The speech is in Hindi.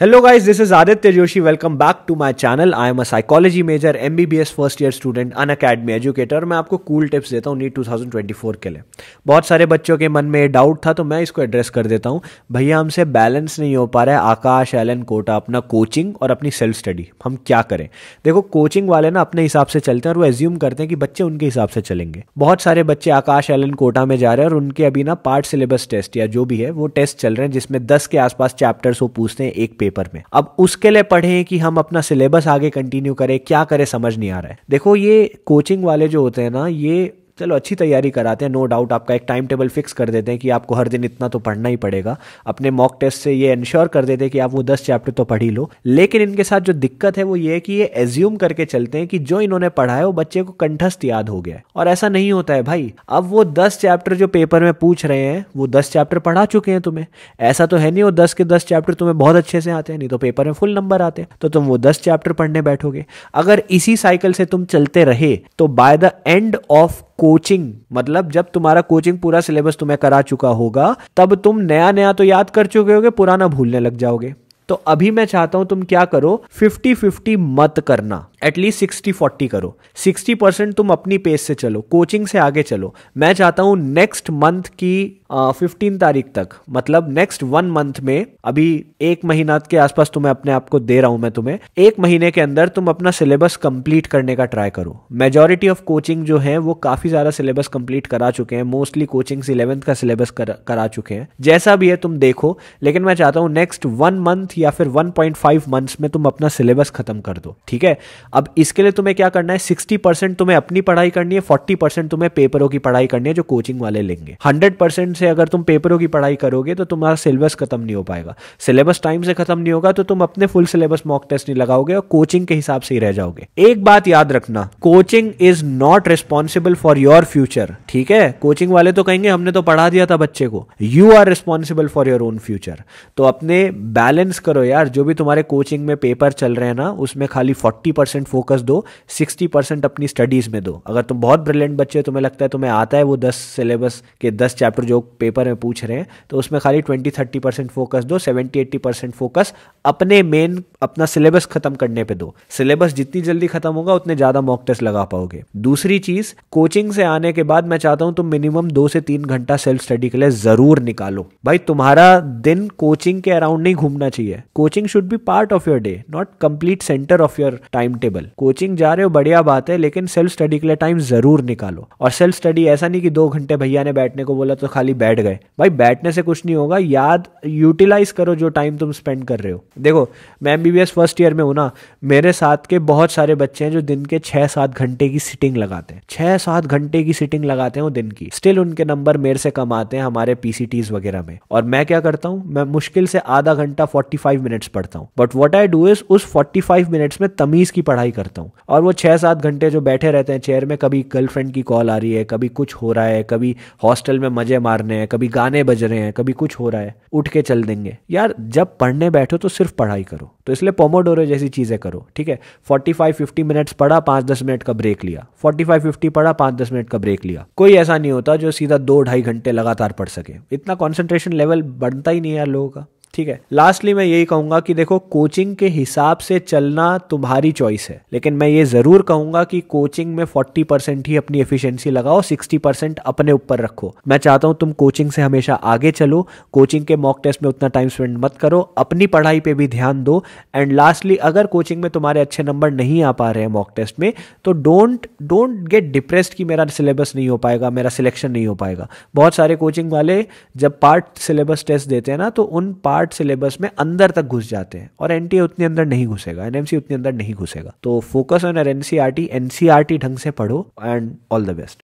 hello guys this is Aditya Joshi welcome back to my channel I am a psychology major MBBS first year student Unacademy educator मैं आपको कूल cool टिप्स देता हूँ नीट 2024 के लिए बहुत सारे बच्चों के मन में डाउट था तो मैं इसको एड्रेस कर देता हूँ भैया हमसे बैलेंस नहीं हो पा रहा है आकाश एलन कोटा अपना कोचिंग और अपनी सेल्फ स्टडी हम क्या करें देखो कोचिंग वाले ना अपने हिसाब से चलते हैं और वो एज्यूम करते हैं कि बच्चे उनके हिसाब से चलेंगे बहुत सारे बच्चे आकाश एलन कोटा में जा रहे हैं और उनके अभी ना पार्ट सिलेबस टेस्ट या जो भी है वो टेस्ट चल रहे हैं जिसमें दस के आसपास चैप्टर्स वो पूछते हैं एक पेपर में अब उसके लिए पढ़े कि हम अपना सिलेबस आगे कंटिन्यू करें क्या करें समझ नहीं आ रहा है देखो ये कोचिंग वाले जो होते हैं ना ये चलो अच्छी तैयारी कराते हैं नो डाउट आपका एक टाइम टेबल फिक्स कर देते हैं कि आपको हर दिन इतना तो पढ़ना ही पड़ेगा अपने मॉक टेस्ट से ये इन्श्योर कर देते हैं कि आप वो दस चैप्टर तो पढ़ ही लो लेकिन इनके साथ जो दिक्कत है वो ये है कि ये एज्यूम करके चलते हैं कि जो इन्होंने पढ़ा है वो बच्चे को कंठस्थ याद हो गया है और ऐसा नहीं होता है भाई अब वो दस चैप्टर जो पेपर में पूछ रहे हैं वो दस चैप्टर पढ़ा चुके हैं तुम्हें ऐसा तो है नहीं वो दस के दस चैप्टर तुम्हें बहुत अच्छे से आते हैं नहीं तो पेपर में फुल नंबर आते हैं तो तुम वो दस चैप्टर पढ़ने बैठोगे अगर इसी साइकिल से तुम चलते रहे तो बाय द एंड ऑफ को कोचिंग मतलब जब तुम्हारा कोचिंग पूरा सिलेबस तुम्हें करा चुका होगा तब तुम नया नया तो याद कर चुके होगे पुराना भूलने लग जाओगे तो अभी मैं चाहता हूं तुम क्या करो फिफ्टी फिफ्टी मत करना एटलीस्ट सिक्सटी फोर्टी करो सिक्सटी परसेंट तुम अपनी पेस से चलो कोचिंग से आगे चलो मैं चाहता हूँ नेक्स्ट मंथ की फिफ्टीन तारीख तक मतलब नेक्स्ट वन मंथ में अभी एक महीना के आसपास तुम्हें तो अपने आप को दे रहा हूं मैं तुम्हें एक महीने के अंदर तुम अपना सिलेबस कंप्लीट करने का ट्राई करो मेजोरिटी ऑफ कोचिंग जो है वो काफ़ी ज़्यादा सिलेबस कंप्लीट करा चुके हैं मोस्टली कोचिंग्स इलेवंथ का सिलेबस कर, करा चुके हैं जैसा भी है तुम देखो लेकिन मैं चाहता हूँ नेक्स्ट वन मंथ या फिर वन पॉइंट फाइव मंथ्स में तुम अपना सिलेबस खत्म कर दो ठीक है अब इसके लिए तुम्हें क्या करना है सिक्सटी परसेंट तुम्हें अपनी पढ़ाई करनी है फोर्टी परसेंट तुम्हें पेपरों की पढ़ाई करनी है जो कोचिंग वाले लेंगे हंड्रेड परसेंट से अगर तुम पेपरों की पढ़ाई करोगे तो तुम्हारा सिलेबस खत्म नहीं हो पाएगा सिलेबस टाइम से खत्म नहीं होगा तो तुम अपने फुल सिलेबस मॉक टेस्ट नहीं लगाओगे और कोचिंग के हिसाब से ही रह जाओगे एक बात याद रखना coaching is not responsible for your future ठीक है कोचिंग वाले तो कहेंगे हमने तो पढ़ा दिया था बच्चे को you are responsible for your own future तो अपने बैलेंस करो यार जो भी तुम्हारे कोचिंग में पेपर चल रहे हैं ना उसमें खाली फोर्टी परसेंट परसेंट फोकस दो सिक्सटी परसेंट अपनी स्टडीज़ में दो अगर तुम बहुत ब्रिलियंट बच्चे हो तुम्हें लगता है तुम्हें आता है वो दस सिलेबस के दस चैप्टर जो पेपर में पूछ रहे हैं तो उसमें खाली ट्वेंटी थर्टी परसेंट फोकस दो सेवेंटी एट्टी परसेंट फोकस अपने मेन अपना सिलेबस खत्म करने पर दो सिलेबस जितनी जल्दी खत्म होगा उतने ज़्यादा मॉक टेस्ट लगा पाओगे दूसरी चीज़ कोचिंग से आने के बाद मैं चाहता हूं तुम मिनिमम दो से तीन घंटा सेल्फ स्टडी के लिए ज़रूर निकालो भाई तुम्हारा दिन कोचिंग के अराउंड नहीं घूमना चाहिए coaching should be part of your day not complete centre of your time table comfortable coaching जा रहे हो बढ़िया बात है लेकिन सेल्फ स्टडी के लिए टाइम जरूर निकालो और सेल्फ स्टडी ऐसा नहीं कि दो घंटे भैया ने बैठने को बोला तो खाली बैठ गए भाई बैठने से कुछ नहीं होगा याद यूटिलाइज करो जो टाइम तुम स्पेंड कर रहे हो देखो मैं एमबीबीएस फर्स्ट ईयर में हूं ना मेरे साथ के बहुत सारे बच्चे हैं जो दिन के छह सात घंटे की सिटिंग लगाते हैं छह सात घंटे की सिटिंग लगाते हैं वो दिन की स्टिल उनके नंबर मेरे से कम आते हैं हमारे पीसीटीज वगैरह में और मैं क्या करता हूँ मैं मुश्किल से आधा घंटा 45 मिनट्स पढ़ता हूँ but what I do is उस 45 मिनट्स में तमीज की पढ़ाई पढ़ाई करता हूँ और वो छः सात घंटे जो बैठे रहते हैं चेयर में कभी गर्लफ्रेंड की कॉल आ रही है कभी कुछ हो रहा है कभी हॉस्टल में मज़े मारने हैं कभी गाने बज रहे हैं कभी कुछ हो रहा है उठ के चल देंगे यार जब पढ़ने बैठो तो सिर्फ पढ़ाई करो तो इसलिए पोमोडोरो जैसी चीज़ें करो ठीक है फोर्टी फाइव फिफ्टी मिनट्स पढ़ा पाँच दस मिनट का ब्रेक लिया फोर्टी फाइव फिफ्टी पढ़ा पाँच दस मिनट का ब्रेक लिया कोई ऐसा नहीं होता जो सीधा दो ढाई घंटे लगातार पढ़ सके इतना कॉन्सेंट्रेशन लेवल बढ़ता ही नहीं यार लोगों का ठीक है लास्टली मैं यही कहूंगा कि देखो कोचिंग के हिसाब से चलना तुम्हारी चॉइस है लेकिन मैं ये जरूर कहूंगा कि कोचिंग में फोर्टी परसेंट ही अपनी एफिशिएंसी लगाओ सिक्सटी परसेंट अपने ऊपर रखो मैं चाहता हूं तुम कोचिंग से हमेशा आगे चलो कोचिंग के मॉक टेस्ट में उतना टाइम स्पेंड मत करो अपनी पढ़ाई पर भी ध्यान दो एंड लास्टली अगर कोचिंग में तुम्हारे अच्छे नंबर नहीं आ पा रहे हैं मॉक टेस्ट में तो डोंट डोंट गेट डिप्रेस्ड कि मेरा सिलेबस नहीं हो पाएगा मेरा सिलेक्शन नहीं हो पाएगा बहुत सारे कोचिंग वाले जब पार्ट सिलेबस टेस्ट देते हैं ना तो उन पार्ट पार्ट सिलेबस में अंदर तक घुस जाते हैं और एनटीए उतने अंदर नहीं घुसेगा एनएमसी उतने अंदर नहीं घुसेगा तो फोकस ऑन एनसीआरटी एनसीआरटी ढंग से पढ़ो एंड ऑल द बेस्ट